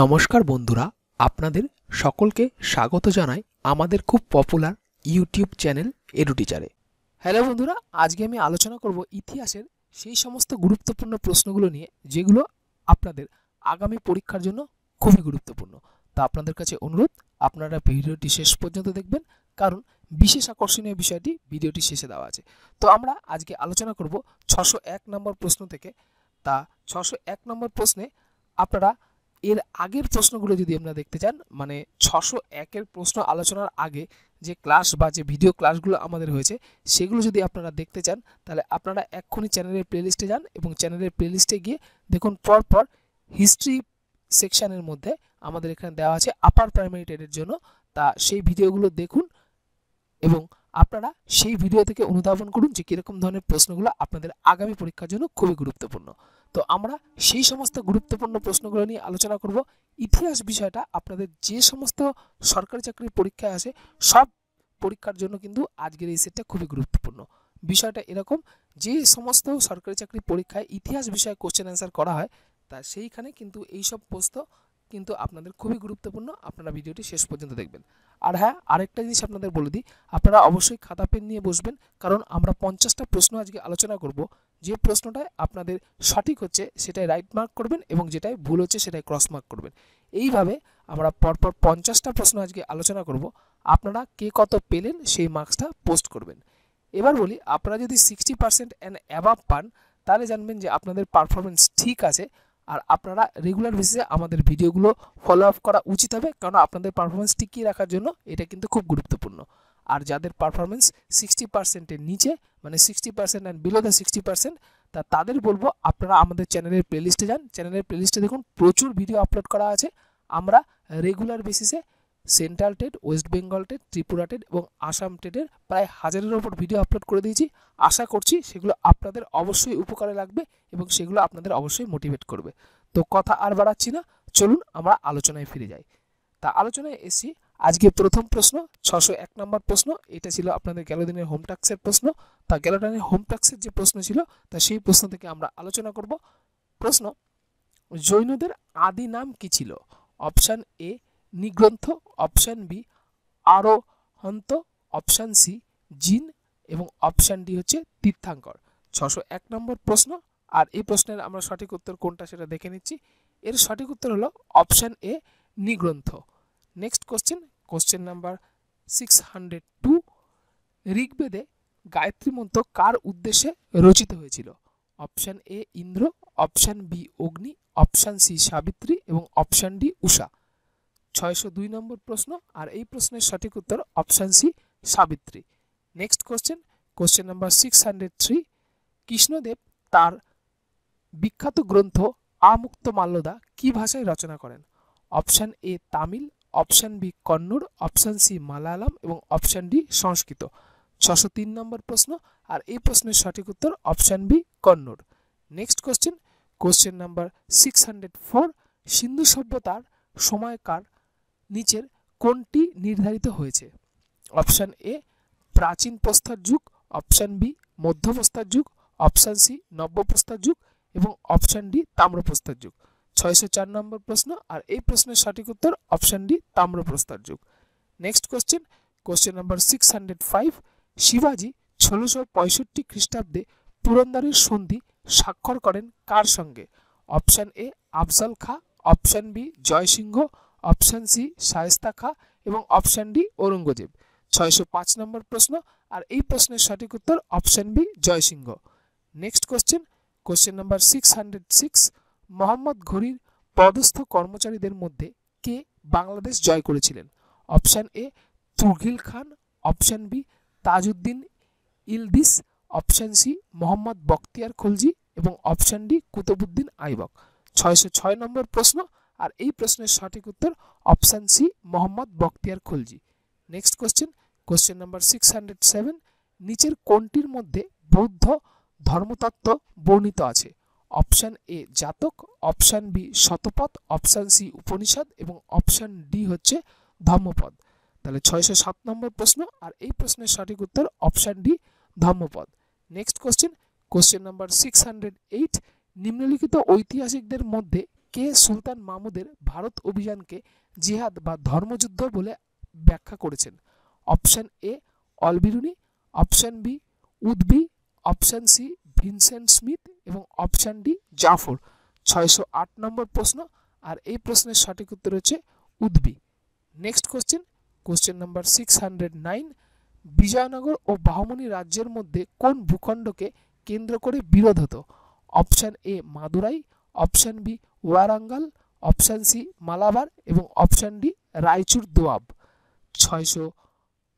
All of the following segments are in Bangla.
নমস্কার বন্ধুরা আপনাদের সকলকে স্বাগত জানাই আমাদের খুব পপুলার ইউটিউব চ্যানেল এডুটিচারে হ্যালো বন্ধুরা আজকে আমি আলোচনা করব ইতিহাসের সেই সমস্ত গুরুত্বপূর্ণ প্রশ্নগুলো নিয়ে যেগুলো আপনাদের আগামী পরীক্ষার জন্য খুবই গুরুত্বপূর্ণ তা আপনাদের কাছে অনুরোধ আপনারা ভিডিওটি শেষ পর্যন্ত দেখবেন কারণ বিশেষ আকর্ষণীয় বিষয়টি ভিডিওটি শেষে দেওয়া আছে তো আমরা আজকে আলোচনা করব ছশো এক নম্বর প্রশ্ন থেকে তা ছশো এক নম্বর প্রশ্নে আপনারা এর আগের প্রশ্নগুলো যদি আপনারা দেখতে চান মানে ছশো একের প্রশ্ন আলোচনার আগে যে ক্লাস বা যে ভিডিও ক্লাসগুলো আমাদের হয়েছে সেগুলো যদি আপনারা দেখতে চান তাহলে আপনারা এক্ষুনি চ্যানেলের প্লেলিস্টে যান এবং চ্যানেলের প্লেলিস্টে গিয়ে দেখুন পরপর হিস্ট্রি সেকশানের মধ্যে আমাদের এখানে দেওয়া আছে আপার প্রাইমারি টেডের জন্য তা সেই ভিডিওগুলো দেখুন এবং আপনারা সেই ভিডিও থেকে অনুধাবন করুন যে কীরকম ধরনের প্রশ্নগুলো আপনাদের আগামী পরীক্ষার জন্য খুবই গুরুত্বপূর্ণ তো আমরা সেই সমস্ত গুরুত্বপূর্ণ প্রশ্নগুলো নিয়ে আলোচনা করব ইতিহাস বিষয়টা আপনাদের যে সমস্ত সরকারি চাকরির পরীক্ষায় আসে সব পরীক্ষার জন্য কিন্তু আজকের এই সেটটা খুবই গুরুত্বপূর্ণ বিষয়টা এরকম যে সমস্ত সরকারি চাকরি পরীক্ষায় ইতিহাস বিষয়ে কোশ্চেন অ্যান্সার করা হয় তা সেইখানে কিন্তু এইসব প্রশ্ন কিন্তু আপনাদের খুবই গুরুত্বপূর্ণ আপনারা ভিডিওটি শেষ পর্যন্ত দেখবেন আর হ্যাঁ আরেকটা জিনিস আপনাদের বলে দিই আপনারা অবশ্যই খাতা পেন নিয়ে বসবেন কারণ আমরা পঞ্চাশটা প্রশ্ন আজকে আলোচনা করব যে প্রশ্নটায় আপনাদের সঠিক হচ্ছে সেটাই রাইট মার্ক করবেন এবং যেটাই ভুল হচ্ছে সেটাই ক্রস মার্ক করবেন এইভাবে আমরা পরপর পঞ্চাশটা প্রশ্ন আজকে আলোচনা করব আপনারা কে কত পেলেন সেই মার্কসটা পোস্ট করবেন এবার বলি আপনারা যদি সিক্সটি পার্সেন্ট অ্যান্ড অ্যাবাভ পান তাহলে জানবেন যে আপনাদের পারফরমেন্স ঠিক আছে আর আপনারা রেগুলার বেসিসে আমাদের ভিডিওগুলো ফলো আপ করা উচিত হবে কারণ আপনাদের পারফরমেন্স টিকিয়ে রাখার জন্য এটা কিন্তু খুব গুরুত্বপূর্ণ আর যাদের পারফরমেন্স সিক্সটি পার্সেন্টের নিচে মানে sixty percent and below the sixty percent তা তাদের বলবো আপনারা আমাদের চ্যানেলের প্লেলিস্টে যান চ্যানেলের প্লেলিস্টে দেখুন প্রচুর ভিডিও আপলোড করা আছে আমরা রেগুলার বেসিসে central TET West Bengal TET Tripura TET এবং আসাম টেটের প্রায় হাজারের ওপর ভিডিও আপলোড করে দিয়েছি আশা করছি সেগুলো আপনাদের অবশ্যই উপকারে লাগবে এবং সেগুলো আপনাদের অবশ্যই মোটিভেট করবে তো কথা আর বাড়াচ্ছি না চলুন আমরা আলোচনায় ফিরে যাই তা আলোচনায় এসি আজকে প্রথম প্রশ্ন ছশো এক নম্বর প্রশ্ন এটা ছিল আপনাদের গ্যালোদিনের হোম ট্যাক্সের প্রশ্ন তা গ্যালোডানের হোম ট্যাক্সের যে প্রশ্ন ছিল তা সেই প্রশ্ন থেকে আমরা আলোচনা করব প্রশ্ন জৈনদের আদি নাম কি ছিল option A Nigrantha option B আরোহন্ত হন্ত অপশান সি জিন এবং অপশান ডি হচ্ছে তীর্থাঙ্কর ছশো এক নম্বর প্রশ্ন আর এই প্রশ্নের আমরা সঠিক উত্তর কোনটা সেটা দেখে নিচ্ছি এর সঠিক উত্তর হলো option A Nigrantha next question question number six hundred two ঋগ্বেদে গায়ত্রী মন্ত্র কার উদ্দেশ্যে রচিত হয়েছিল option A Indra option B Agni option C Savitri এবং অপশান ডি উষা ছয়শো দুই নম্বর প্রশ্ন আর এই প্রশ্নের সঠিক উত্তর option C Savitri next question question number six hundred three Krishnadeva তার বিখ্যাত গ্রন্থ আমুক্ত মাল্যদা কি ভাষায় রচনা করেন option A Tamil option B Kannada option C Malayalam এবং অপশান ডি সংস্কৃত ছশো তিন নম্বর প্রশ্ন আর এই প্রশ্নের সঠিক উত্তর option B Kannada next question question number six hundred four Sindhu সভ্যতার সময়কার নিচের কোনটি নির্ধারিত হয়েছে অপশান এ প্রাচীন প্রস্তার যুগ অপশান বি মধ্যপ্রস্তার যুগ অপশান সি নব্যপ্রস্তার যুগ এবং অপশান ডি তাম্রপ্রস্তার যুগ ছয়শো চার নম্বর প্রশ্ন আর এই প্রশ্নের সঠিক উত্তর অপশান ডি তাম্রপ্রস্তার যুগ next question question number six hundred five শিবাজি ষোলোশো পঁয়ষট্টি খ্রিস্টাব্দে পুরন্দরের সন্ধি স্বাক্ষর করেন কার সঙ্গে option A Afzal Khan option B Jaisingh option C Shaista Khan এবং অপশান ডি ঔরঙ্গজেব ছয়শো পাঁচ নম্বর প্রশ্ন আর এই প্রশ্নের সঠিক উত্তর option B Jaisingh next question question number six hundred six Mohammad ঘড়ির পদস্থ কর্মচারীদের মধ্যে কে বাংলাদেশ জয় করেছিলেন option A Tughril Khan option B Tajuddin Yildiz option C Mohammad Bakhtiyar Khalji এবং অপশান ডি কুতুবুদ্দিন আইবক ছয়শো ছয় নম্বর প্রশ্ন আর এই প্রশ্নের সঠিক উত্তর option C Mohammad Bakhtiyar Khalji next question question number six hundred seven নিচের কোনটির মধ্যে বৌদ্ধ ধর্মতত্ত্ব বর্ণিত আছে option A Jataka option B Shatapatha option C Upanishad এবং অপশান ডি হচ্ছে ধর্মপদ তাহলে ছয়শো সাত নম্বর প্রশ্ন আর এই প্রশ্নের সঠিক উত্তর option D Dhammapada next question question number six hundred eight নিম্নলিখিত ঐতিহাসিকদের মধ্যে কে সুলতান মাহমুদের ভারত অভিযানকে জিহাদ বা ধর্মযুদ্ধ বলে ব্যাখ্যা করেছেন option A Alberuni option B Utbi option C Vincent Smith এবং অপশান ডি জাফর ছয়শো আট নম্বর প্রশ্ন আর এই প্রশ্নের সঠিক উত্তর হচ্ছে Utbi next question question number six hundred nine Vijayanagar ও বাহমনি রাজ্যের মধ্যে কোন ভূখণ্ডকে কেন্দ্র করে বিরোধ হতো option A Madurai option B Warangal option C Malabar এবং অপশান ডি রায়চুর দোয়াব ছয়শো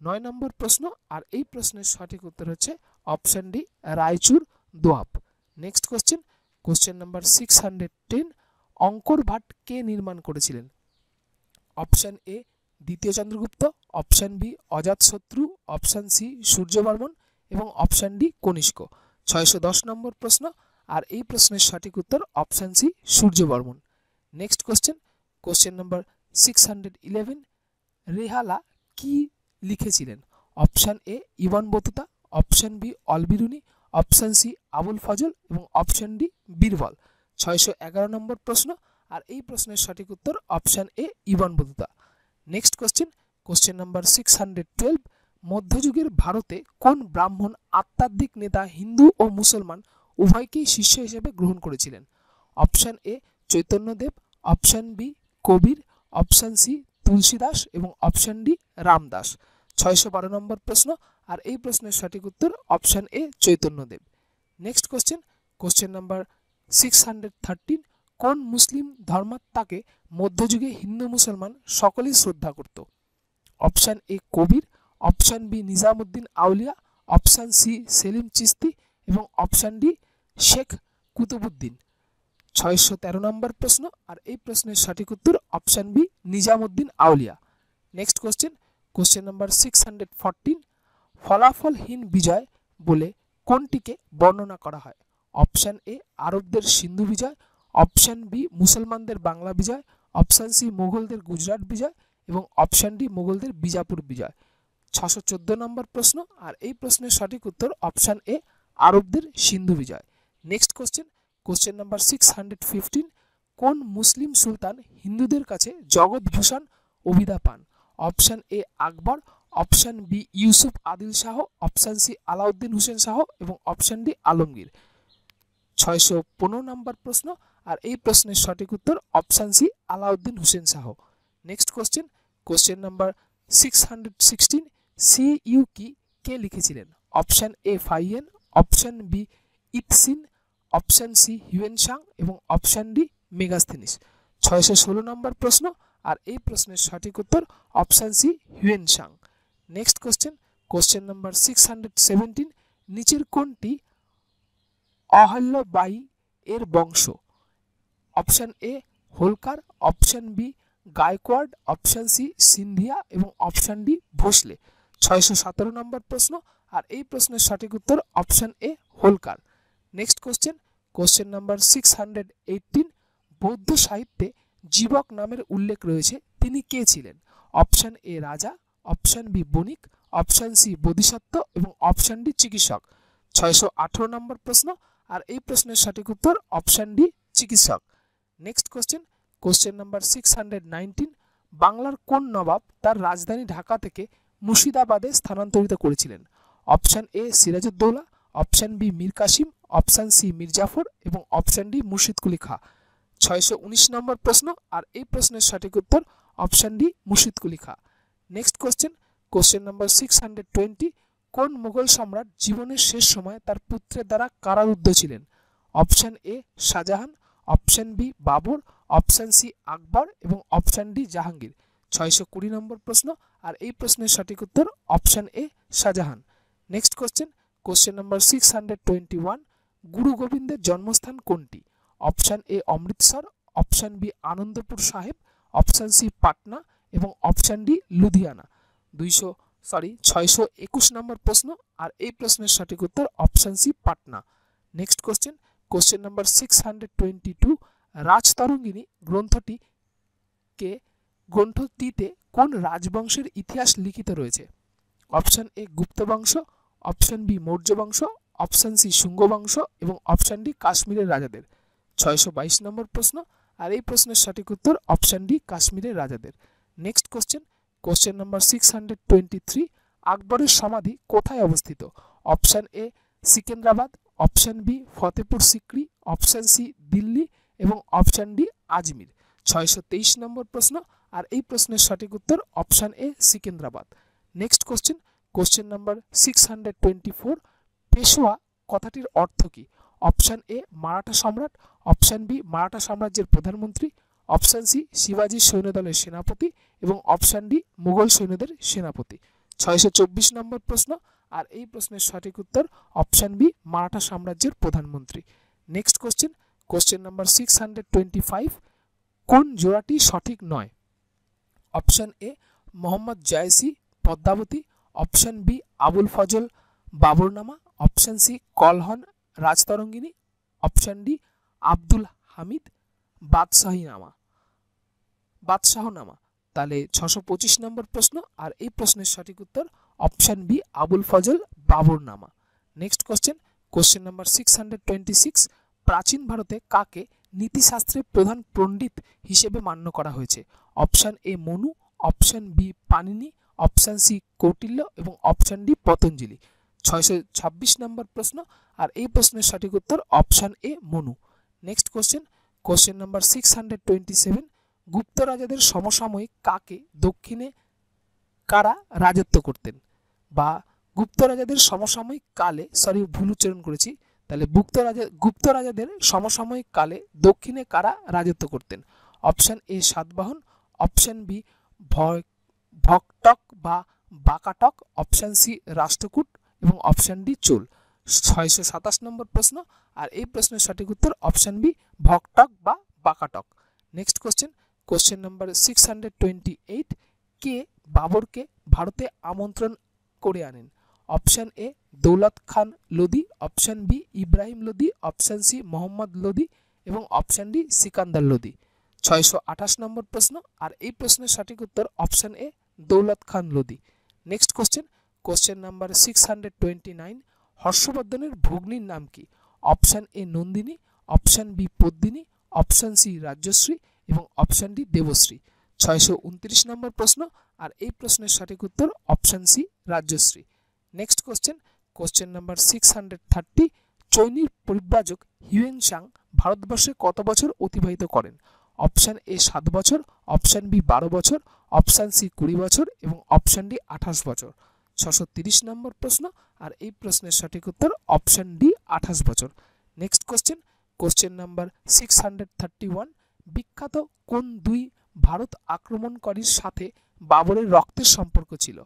নয় নম্বর প্রশ্ন আর এই প্রশ্নের সঠিক উত্তর হচ্ছে option D Raichur Doab next question question number six hundred ten Angkor Wat কে নির্মাণ করেছিলেন অপশান এ দ্বিতীয় Chandragupta option B Ajatashatru option C Suryavarman এবং অপশান ডি কনিষ্ক ছয়শো দশ নম্বর প্রশ্ন আর এই প্রশ্নের মানে সঠিক উত্তর option C Suryavarman next question question number six hundred eleven Rihla কি লিখেছিলেন option A Ibn Battuta option B Alberuni option C Abul Fazl এবং অপশান ডি বীরবল ছয়শো এগারো নম্বর প্রশ্ন আর এই প্রশ্নের সঠিক উত্তর option A Ibn Battuta next question question number six hundred twelve মধ্যযুগের ভারতে কোন ব্রাহ্মণ আধ্যাত্মিক নেতা হিন্দু ও মুসলমান উভয়কেই শিষ্য হিসেবে গ্রহণ করেছিলেন option A Chaitanyadev option B Kabir option C Tulsidas এবং অপশান ডি রামদাস ছয়শো বারো নম্বর প্রশ্ন আর এই প্রশ্নের সঠিক উত্তর option A Chaitanyadev next question question number six hundred thirteen কোন মুসলিম ধর্মাত্মাকে মধ্যযুগে হিন্দু মুসলমান সকলেই শ্রদ্ধা করত option A Kabir option B Nizamuddin Auliya option C Salim Chishti এবং অপশান ডি শেখ কুতুবুদ্দিন ছয়শো তেরো নম্বর প্রশ্ন আর এই প্রশ্নের সঠিক উত্তর option B Nizamuddin Auliya next question question number six hundred fourteen ফলাফলহীন বিজয় বলে কোনটিকে বর্ণনা করা হয় অপশান এ আরবদের সিন্ধু বিজয় অপশান বি মুসলমানদের বাংলা বিজয় অপশান সি মুঘলদের গুজরাট বিজয় এবং অপশান ডি মুঘলদের বিজাপুর বিজয় ছশো চোদ্দো নম্বর প্রশ্ন আর এই প্রশ্নের সঠিক উত্তর অপশান এ আরবদের সিন্ধু বিজয় next question question number six hundred fifteen কোন মুসলিম সুলতান হিন্দুদের কাছে জগৎভূষণ অভিধা পান option A Akbar option B Yusuf Adil Shah option C Alauddin Hussain Shah এবং অপশান ডি আলমগীর ছয়শো পনেরো নম্বর প্রশ্ন আর এই প্রশ্নের সঠিক উত্তর option C Alauddin Hussain Shah next question question number six hundred sixteen Si Yu Ki কে লিখেছিলেন option A Fahien option B Itsing option C Hiuen Tsang এবং অপশান ডি মেগাস্থেনিস ছয়শো ষোলো নম্বর প্রশ্ন আর এই প্রশ্নের সঠিক উত্তর option C Hiuen Tsang next question question number six hundred seventeen নিচের কোনটি অহল্যবাই এর বংশ option A Holkar option B Gaekwad option C Scindia এবং অপশান ডি ভোসলে ছয়শো সতেরো নম্বর প্রশ্ন আর এই প্রশ্নের সঠিক উত্তর option A Holkar next question question number six hundred বৌদ্ধ সাহিত্যে জীবক নামের উল্লেখ রয়েছে তিনি কে ছিলেন অপশন এ রাজা অপশন বি বণিক অপশন সি বোধিসত্ত্ব এবং অপশন ডি চিকিৎসক ছয়শো আঠেরো নম্বর প্রশ্ন আর এই প্রশ্নের সঠিক উত্তর অপশন ডি চিকিৎসক next question question number six hundred nineteen বাংলার কোন নবাব তার রাজধানী ঢাকা থেকে মুর্শিদাবাদে স্থানান্তরিত করেছিলেন option A Sirajuddaulah option B Mir Kasim option C Mir Jafar এবং অপশান ডি মুর্শিদ কুলি খা ছয়শো নম্বর প্রশ্ন আর এই প্রশ্নের সঠিক উত্তর option D Murshid Quli Khan next question question number six hundred twenty কোন মুঘল সম্রাট জীবনের শেষ সময় তার পুত্রের দ্বারা কারারুদ্ধ ছিলেন option A Shahjahan option B Babur option C Akbar এবং অপশান ডি জাহাঙ্গীর ছয়শো কুড়ি নম্বর প্রশ্ন আর এই প্রশ্নের সঠিক উত্তর option A Shahjahan next question question number six hundred twenty one Guru গোবিন্দের জন্মস্থান কোনটি option A Amritsar option B Anandpur Sahib option C Patna এবং অপশান ডি লুধিয়ানা দুইশো সরি ছয়শো একুশ নম্বর প্রশ্ন আর এই প্রশ্নের সঠিক উত্তর option C Patna next question question number six hundred twenty two Rajatarangini গ্রন্থটি কে গ্রন্থটিতে কোন রাজবংশের ইতিহাস লিখিত রয়েছে অপশান এ গুপ্তবংশ অপশান বি মৌর্য বংশ অপশান সি শুঙ্গ বংশ এবং অপশান ডি কাশ্মীরের রাজাদের ছয়শো বাইশ নম্বর প্রশ্ন আর এই প্রশ্নের সঠিক উত্তর অপশান ডি কাশ্মীরের রাজাদের next question question number six hundred twenty three আকবরের সমাধি কোথায় অবস্থিত option A Sikandrabad option B Fatehpur Sikri option C Delhi এবং অপশান ডি আজমির ছয়শো তেইশ নম্বর প্রশ্ন আর এই প্রশ্নের সঠিক উত্তর option A Sikandrabad next question question number six hundred twenty four Peshwa কথাটির অর্থ কী অপশান এ মারাঠা সম্রাট অপশান বি মারাঠা সাম্রাজ্যের প্রধানমন্ত্রী অপশান সি শিবাজির সৈন্যদলের সেনাপতি এবং অপশান ডি মুঘল সৈন্যদের সেনাপতি ছয়শো চব্বিশ নম্বর প্রশ্ন আর এই প্রশ্নের সঠিক উত্তর অপশান বি মারাঠা সাম্রাজ্যের প্রধানমন্ত্রী next question question number six hundred twenty five কোন জোড়াটি সঠিক নয় option A Mohammad Jayasi Padmavati option B Abul Fazal Baburnama option C Kalhana Rajatarangini option D Abdul Hamid Badshahinama Badshahnama তাহলে ছশো পঁচিশ নম্বর প্রশ্ন আর এই প্রশ্নের সঠিক উত্তর option B Abul Fazal Baburnama next question question number six hundred twenty six প্রাচীন ভারতে কাকে নীতিশাস্ত্রে প্রধান পণ্ডিত হিসেবে মান্য করা হয়েছে option A Manu option B Panini option C Kautilya এবং অপশান ডি পতঞ্জলি ছয়শো ছাব্বিশ নম্বর প্রশ্ন আর এই প্রশ্নের সঠিক উত্তর option A Manu next question question number six hundred twenty seven Gupta রাজাদের সমসাময়িক কাকে দক্ষিণে কারা রাজত্ব করতেন বা গুপ্ত রাজাদের সমসাময়িক কালে সরি ভুল উচ্চারণ করেছি তাহলে গুপ্ত রাজা গুপ্ত রাজাদের সমসাময়িক কালে দক্ষিণে কারা রাজত্ব করতেন option A Satavahana option B ভয় ভকটক বা বাকাটক অপশান সি রাষ্ট্রকূট এবং অপশান ডি চুল ছয়শো সাতাশ নম্বর প্রশ্ন আর এই প্রশ্নের সঠিক উত্তর অপশান বি ভকটক বা Vakataka next question question number six hundred twenty eight কে বাবরকে ভারতে আমন্ত্রণ করে আনেন option A Daulat Khan Lodi option B Ibrahim Lodi option C Mohammad Lodi এবং অপশান ডি সিকান্দার লোদি ছয়শো আঠাশ নম্বর প্রশ্ন আর এই প্রশ্নের সঠিক উত্তর option A Daulat Khan Lodi next question question number six hundred twenty nine হর্ষবর্ধনের ভগ্নির নাম কি option A Nandini option B Padmini option C Rajyashri এবং অপশান ডি দেবশ্রী ছয়শো উনত্রিশ নম্বর প্রশ্ন আর এই প্রশ্নের সঠিক উত্তর option C Rajyashri next question question number six hundred thirty চৈনির পরিব্রাজক হিউয়েন সাং ভারতবর্ষে কত বছর অতিবাহিত করেন অপশান এ সাত বছর অপশান বি বারো বছর অপশান সি কুড়ি বছর এবং অপশান ডি আঠাশ বছর ছশো তিরিশ নম্বর প্রশ্ন আর এই প্রশ্নের সঠিক উত্তর অপশান ডি আঠাশ বছর next question question number six hundred thirty one বিখ্যাত কোন দুই ভারত আক্রমণকারীর সাথে বাবরের রক্তের সম্পর্ক ছিল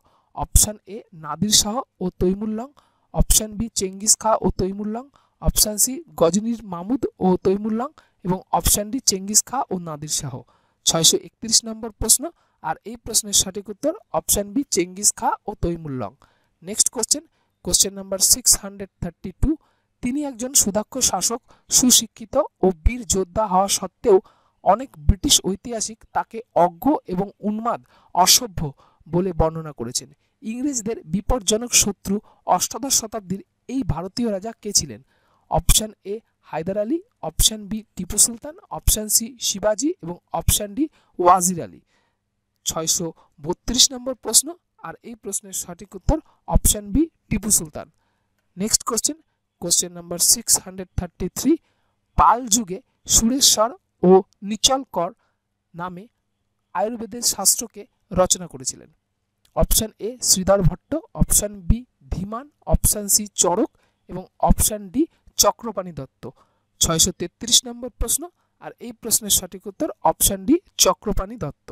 অপশান এ নাদির শাহ ও Timur Lang option B Genghis Khan ও তৈমুল্লং অপশান সি গজনীর মামুদ ও তৈমুল্লং এবং অপশান ডি চেঙ্গিস খা ও নাদির শাহ ছয়শো একত্রিশ নম্বর প্রশ্ন আর এই প্রশ্নের সঠিক উত্তর অপশান বি চেঙ্গিস খা ও Timur Lang next question question number six hundred thirty two তিনি একজন সুদাক্ষ শাসক সুশিক্ষিত ও বীর যোদ্ধা হওয়া সত্ত্বেও অনেক ব্রিটিশ ঐতিহাসিক তাকে অজ্ঞ এবং উন্মাদ অসভ্য বলে বর্ণনা করেছেন ইংরেজদের বিপজ্জনক শত্রু অষ্টাদশ শতাব্দীর এই ভারতীয় রাজা কে ছিলেন option A Haidar Ali option B Tipu Sultan option C শিবাজি এবং অপশান ডি ওয়াজির আলী ছয়শো বত্রিশ নম্বর প্রশ্ন আর এই প্রশ্নের সঠিক উত্তর option B Tipu Sultan next question question number six hundred thirty three Pala যুগে সুরেশ্বর ও নিচলকর নামে আয়ুর্বেদের শাস্ত্রকে রচনা করেছিলেন option A Shridhar Bhatt option B Dhiman option C Charak এবং অপশান ডি চক্রপাণী দত্ত ছয়শো তেত্রিশ নম্বর প্রশ্ন আর এই প্রশ্নের সঠিক উত্তর option D Chakrapani Dutta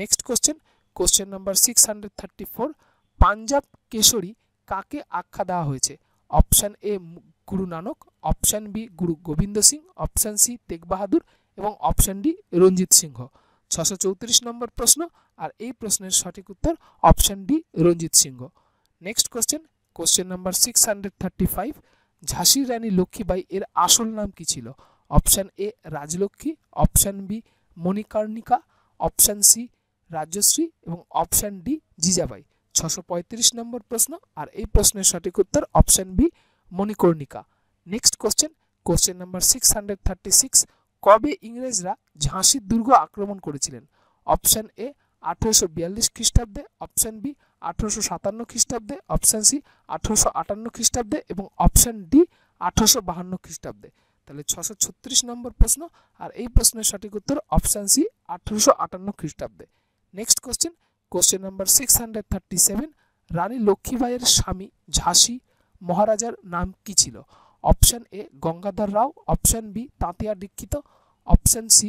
next question question number six hundred thirty four Punjab Kesari কাকে আখ্যা দেওয়া হয়েছে অপশান এ গুরু Nanak option B Guru Gobind Singh option C Tegh Bahadur এবং অপশান ডি রঞ্জিত সিংহ ছশো চৌত্রিশ নম্বর প্রশ্ন আর এই প্রশ্নের সঠিক উত্তর option D Ranjit Singh next question question number six hundred thirty five ঝাঁসির রানী লক্ষ্মীবাই এর আসল নাম কি ছিল option A Rajlakshmi option B Manikarnika option C Rajyashri এবং অপশান ডি জিজাবাই ছশো পঁয়ত্রিশ নম্বর প্রশ্ন আর এই প্রশ্নের সঠিক উত্তর option B Manikarnika next question question number six hundred thirty six কবে ইংরেজরা ঝাঁসির দুর্গ আক্রমণ করেছিলেন অপশান এ আঠেরোশো বিয়াল্লিশ খ্রিস্টাব্দে অপশান বি আঠেরোশো সাতান্ন খ্রিস্টাব্দে অপশান সি আঠেরোশো আটান্ন খ্রিস্টাব্দে এবং অপশান ডি আঠেরোশো বাহান্ন খ্রিস্টাব্দে তাহলে ছশো ছত্রিশ নম্বর প্রশ্ন আর এই প্রশ্নের সঠিক উত্তর অপশান সি আঠেরোশো আটান্ন খ্রিস্টাব্দে next question question number six hundred thirty seven Rani লক্ষ্মীবাইয়ের স্বামী ঝাঁসি মহারাজার নাম কি ছিল option A Gangadhar Rao option B Tatya Dikshit option C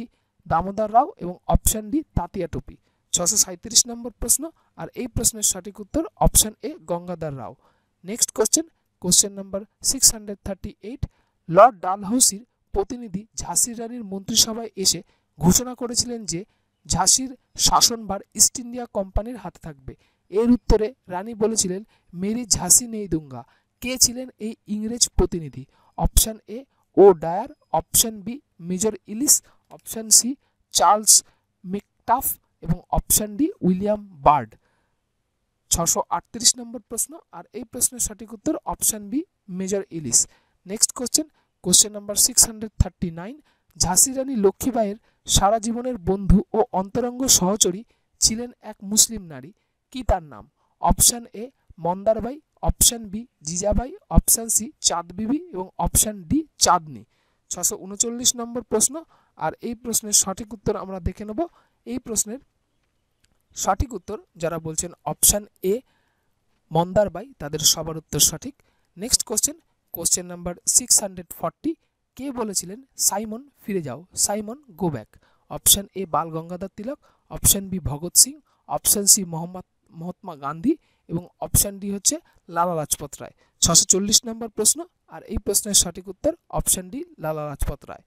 Damodar Rao এবং অপশান ডি তাঁতিয়া টুপি ছশো সাঁত্রিশ নম্বর প্রশ্ন আর এই প্রশ্নের সঠিক উত্তর option A Gangadhar Rao next question question number six hundred thirty eight Lord ডালহৌসির প্রতিনিধি ঝাঁসির রানীর মন্ত্রিসভায় এসে ঘোষণা করেছিলেন যে ঝাঁসির শাসনভার ইস্ট ইন্ডিয়া কোম্পানির হাতে থাকবে এর উত্তরে রানী বলেছিলেন মেরি ঝাঁসি নেই দুঙ্গা কে ছিলেন এই ইংরেজ প্রতিনিধি option A O Dyer option B Major Ellis option C Charles Metcalfe এবং অপশান ডি উইলিয়াম বার্ড ছশো আটত্রিশ নম্বর প্রশ্ন আর এই প্রশ্নের সঠিক উত্তর option B Major Ellis next question question number six hundred thirty nine ঝাঁসি রানী লক্ষ্মীবাইয়ের সারা জীবনের বন্ধু ও অন্তরঙ্গ সহচরী ছিলেন এক মুসলিম নারী কি তার নাম option A Mandarbai option B Jijabai option C Chand Bibi এবং অপশান ডি চাঁদনি ছশো উনচল্লিশ নম্বর প্রশ্ন আর এই প্রশ্নের সঠিক উত্তর আমরা দেখে নেব এই প্রশ্নের সঠিক উত্তর যারা বলছেন অপশান এ মন্দারবাই তাদের সবার উত্তর সঠিক next question question number six hundred forty কে বলেছিলেন সাইমন ফিরে যাও Simon go back option A Bal Gangadhar Tilak option B Bhagat Singh option C Mohammad Mahatma Gandhi এবং অপশান ডি হচ্ছে লালা লাজপত রায় ছশো চল্লিশ নম্বর প্রশ্ন আর এই প্রশ্নের সঠিক উত্তর option D Lala Lajpat Rai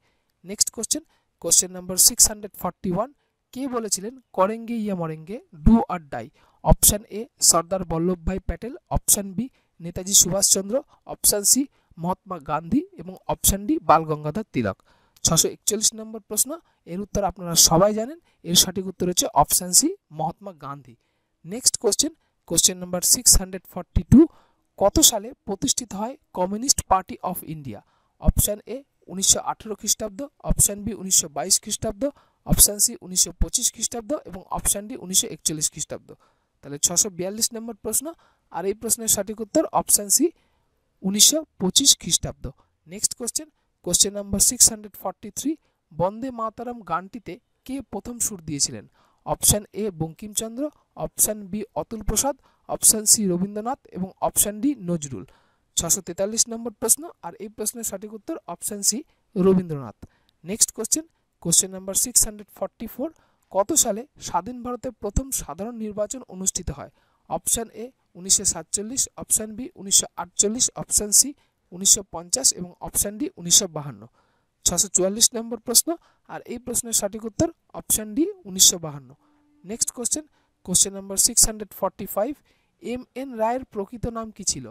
next question question number six hundred forty one কে বলেছিলেন করেঙ্গে ইয়া মরেঙ্গে do or die option A Sardar Vallabhbhai Patel option B Netaji Subhashchandra option C Mahatma Gandhi এবং অপশন ডি বাল গঙ্গাধর তিলক ছশো একচল্লিশ নম্বর প্রশ্ন এর উত্তর আপনারা সবাই জানেন এর সঠিক উত্তর হচ্ছে option C Mahatma Gandhi next question question number six hundred forty two কত সালে প্রতিষ্ঠিত হয় communist party of India option A উনিশশো আঠেরো খ্রিস্টাব্দ অপশান বি উনিশশো বাইশ খ্রিস্টাব্দ অপশান সি উনিশশো পঁচিশ খ্রিস্টাব্দ এবং অপশান ডি উনিশশো একচল্লিশ খ্রিস্টাব্দ তাহলে ছশো বিয়াল্লিশ নম্বর প্রশ্ন আর এই প্রশ্নের সঠিক উত্তর অপশান সি উনিশশো পঁচিশ খ্রিস্টাব্দ next question question number six hundred forty three Bande Mataram গানটিতে কে প্রথম সুর দিয়েছিলেন option A Bankimchandra option B Atul Prasad option C Rabindranath এবং অপশান ডি নজরুল ছশো তেতাল্লিশ নম্বর প্রশ্ন আর এই প্রশ্নের সঠিক উত্তর option C Rabindranath next question question number six hundred forty four কত সালে স্বাধীন ভারতে প্রথম সাধারণ নির্বাচন অনুষ্ঠিত হয় অপশান এ উনিশশো সাতচল্লিশ অপশান বি উনিশশো আটচল্লিশ সি উনিশশো পঞ্চাশ এবং অপশান ডি উনিশশো বাহান্ন ছশো চুয়াল্লিশ নম্বর প্রশ্ন আর এই প্রশ্নের সঠিক উত্তর অপশান ডি উনিশশো বাহান্ন next question question number six hundred five M N রায়ের প্রকৃত নাম কী ছিল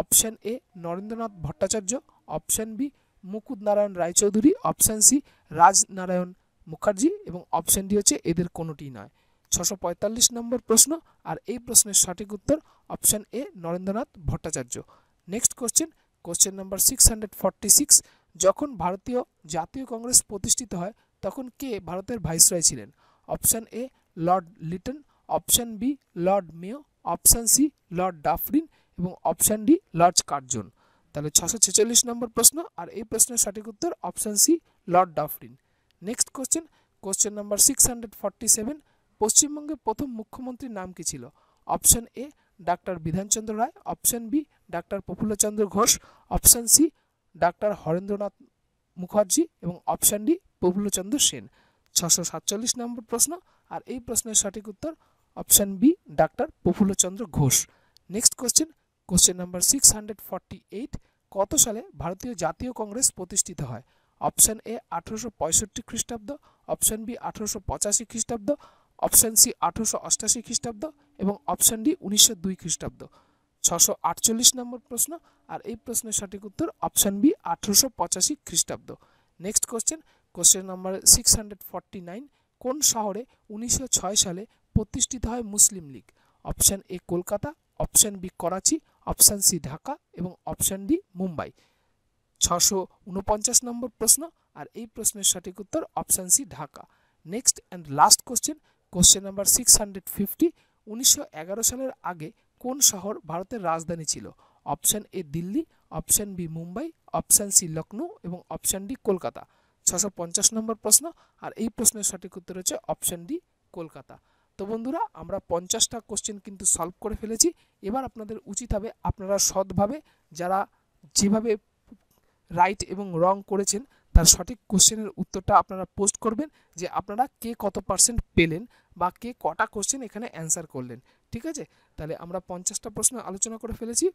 option A Narendranath Bhattacharya option B Mukund Narayan Roychowdhury option C Rajnarayan Mukherjee এবং অপশান ডি হচ্ছে এদের কোনোটি নয় ছশো পঁয়তাল্লিশ নম্বর প্রশ্ন আর এই প্রশ্নের সঠিক উত্তর option A Narendranath Bhattacharya next question question number six hundred six যখন ভারতীয় জাতীয় কংগ্রেস প্রতিষ্ঠিত হয় তখন কে ভারতের ভাইসরয় ছিলেন option A Lord Lytton option B Lord Mayo option C Lord Dufferin এবং অপশান ডি লর্জ কার্জন তাহলে ছশো ছেচল্লিশ নম্বর প্রশ্ন আর এই প্রশ্নের সঠিক উত্তর option C Lord Dufferin next question question number six hundred forty seven পশ্চিমবঙ্গের প্রথম মুখ্যমন্ত্রীর নাম কী ছিল option A doctor Bidhanchandra Roy option B doctor Prafullachandra Ghosh option C doctor Harendranath Mukherjee এবং অপশন ডি প্রফুল্লচন্দ্র সেন ছশো সাতচল্লিশ নম্বর প্রশ্ন আর এই প্রশ্নের সঠিক উত্তর option B doctor Prafullachandra Ghosh next question question number six hundred forty eight কত সালে ভারতীয় জাতীয় কংগ্রেস প্রতিষ্ঠিত হয় অপশন এ আঠেরোশো পঁয়ষট্টি খ্রিস্টাব্দ অপশন বি আঠেরোশো পঁচাশি খ্রিস্টাব্দ অপশান সি আঠারোশো অষ্টাশি খ্রিস্টাব্দ এবং অপশান ডি উনিশশো দুই খ্রিস্টাব্দ ছশো আটচল্লিশ নম্বর প্রশ্ন আর এই প্রশ্নের সঠিক উত্তর অপশান বি আঠারোশো পঁচাশি খ্রিস্টাব্দ next question question number six hundred forty nine কোন শহরে উনিশশো ছয় সালে প্রতিষ্ঠিত হয় Muslim League option A Kolkata option B Karachi option C Dhaka এবং অপশান ডি মুম্বাই ছশো উনপঞ্চাশ নম্বর প্রশ্ন আর এই প্রশ্নের সঠিক উত্তর option C Dhaka next and last question question number six hundred fifty উনিশশো সালের আগে কোন শহর ভারতের রাজধানী ছিল option A Delhi option B Mumbai option C Lucknow এবং অপশান ডি কলকাতা ছশো পঞ্চাশ নম্বর প্রশ্ন আর এই প্রশ্নের সঠিক উত্তর হচ্ছে অপশান ডি কলকাতা তো বন্ধুরা আমরা পঞ্চাশটা কোশ্চেন কিন্তু সলভ করে ফেলেছি এবার আপনাদের উচিত হবে আপনারা সৎভাবে যারা যেভাবে রাইট এবং রং করেছেন তার সঠিক কোশ্চেনের উত্তরটা আপনারা পোস্ট করবেন যে আপনারা কে কত পার্সেন্ট পেলেন বা কে কটা কোশ্চেন এখানে অ্যান্সার করলেন ঠিক আছে তাহলে আমরা পঞ্চাশটা প্রশ্ন আলোচনা করে ফেলেছি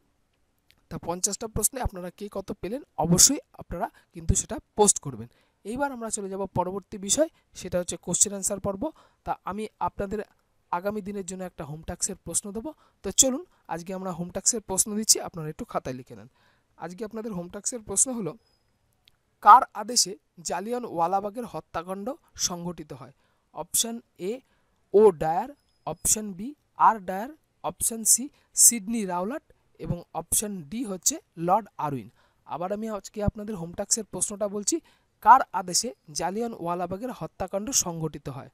তা পঞ্চাশটা প্রশ্নে আপনারা কে কত পেলেন অবশ্যই আপনারা কিন্তু সেটা পোস্ট করবেন এইবার আমরা চলে যাব পরবর্তী বিষয় সেটা হচ্ছে কোশ্চেন অ্যান্সার পর্ব তা আমি আপনাদের আগামী দিনের জন্য একটা হোমটাক্সের প্রশ্ন দেবো তো চলুন আজকে আমরা হোমটাক্সের প্রশ্ন দিচ্ছি আপনারা একটু খাতায় লিখে নেন আজকে আপনাদের হোমটাক্সের প্রশ্ন হলো কার আদেশে জালিয়ান ওয়ালাবাগের হত্যাকাণ্ড সংঘটিত হয় option A O Dyer option B R Dyer option C Sidney Rowlatt এবং অপশান ডি হচ্ছে লর্ড আরউইন আবার আমি আজকে আপনাদের হোমটাক্সের প্রশ্নটা বলছি কার আদেশে জালিয়ান ওয়ালাবাগের হত্যাকাণ্ড সংঘটিত হয়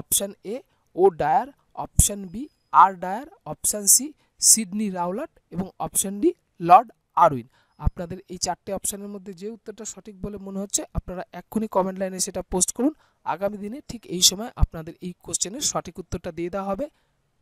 option A O Dyer option B R Dyer option C Sidney Rowlatt এবং অপশান ডি লর্ড আরউইন আপনাদের এই চারটে অপশানের মধ্যে যে উত্তরটা সঠিক বলে মনে হচ্ছে আপনারা এক্ষুনি কমেন্ট লাইনে সেটা পোস্ট করুন আগামী দিনে ঠিক এই সময় আপনাদের এই কোশ্চেনের সঠিক উত্তরটা দিয়ে দেওয়া হবে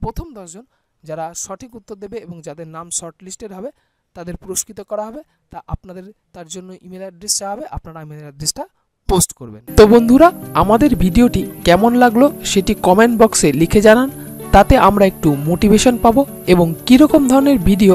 প্রথম দশজন যারা সঠিক উত্তর দেবে এবং যাদের নাম শর্ট লিস্টেড হবে তাদের পুরস্কৃত করা হবে তা আপনাদের তার জন্য ইমেল অ্যাড্রেস চাওয়া হবে আপনারা ইমেল অ্যাড্রেসটা পোস্ট করবেন তো বন্ধুরা আমাদের ভিডিওটি কেমন লাগলো সেটি কমেন্ট বক্সে লিখে জানান তাতে আমরা একটু মোটিভেশন পাবো এবং কীরকম ধরনের ভিডিও